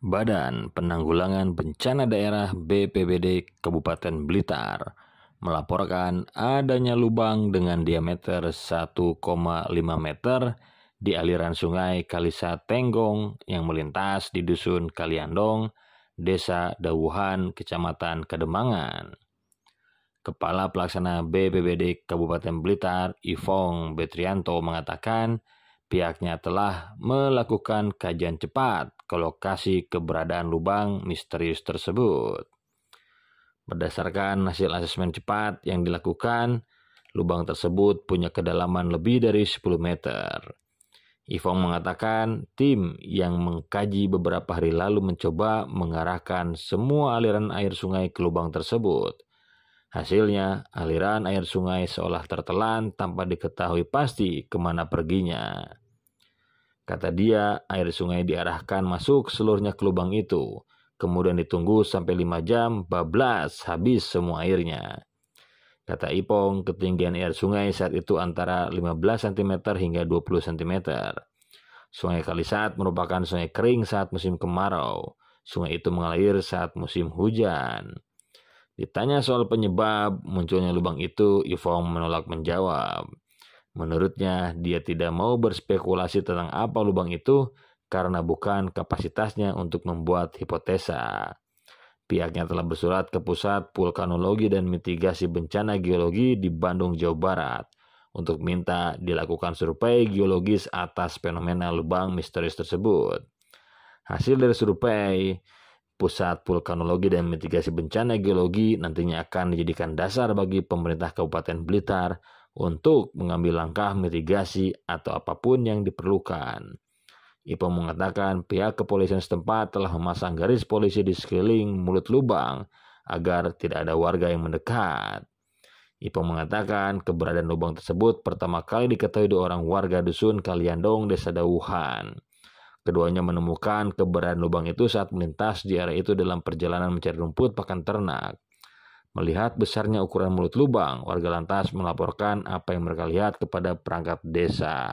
Badan Penanggulangan Bencana Daerah BPBD Kabupaten Blitar melaporkan adanya lubang dengan diameter 1,5 meter di aliran sungai Kalisa Tenggong yang melintas di Dusun Kaliandong, Desa Dawuhan, Kecamatan Kedemangan. Kepala Pelaksana BPBD Kabupaten Blitar, Ifong Betrianto mengatakan pihaknya telah melakukan kajian cepat ke lokasi keberadaan lubang misterius tersebut. Berdasarkan hasil asesmen cepat yang dilakukan, lubang tersebut punya kedalaman lebih dari 10 meter. Ifong mengatakan tim yang mengkaji beberapa hari lalu mencoba mengarahkan semua aliran air sungai ke lubang tersebut. Hasilnya, aliran air sungai seolah tertelan tanpa diketahui pasti kemana perginya. Kata dia, air sungai diarahkan masuk seluruhnya ke lubang itu. Kemudian ditunggu sampai lima jam, bablas, habis semua airnya. Kata Ipong, ketinggian air sungai saat itu antara 15 cm hingga 20 cm. Sungai Kalisat merupakan sungai kering saat musim kemarau. Sungai itu mengalir saat musim hujan. Ditanya soal penyebab munculnya lubang itu, Ipong menolak menjawab. Menurutnya, dia tidak mau berspekulasi tentang apa lubang itu karena bukan kapasitasnya untuk membuat hipotesa. Pihaknya telah bersurat ke Pusat Vulkanologi dan Mitigasi Bencana Geologi di Bandung, Jawa Barat untuk minta dilakukan survei geologis atas fenomena lubang misterius tersebut. Hasil dari survei Pusat Vulkanologi dan Mitigasi Bencana Geologi nantinya akan dijadikan dasar bagi pemerintah Kabupaten Blitar untuk mengambil langkah mitigasi atau apapun yang diperlukan. Ipo mengatakan pihak kepolisian setempat telah memasang garis polisi di sekeliling mulut lubang agar tidak ada warga yang mendekat. Ipo mengatakan keberadaan lubang tersebut pertama kali diketahui dua orang warga dusun Kaliandong, Desa Dauhan. Keduanya menemukan keberadaan lubang itu saat melintas di area itu dalam perjalanan mencari rumput pakan ternak. Melihat besarnya ukuran mulut lubang, warga lantas melaporkan apa yang mereka lihat kepada perangkat desa.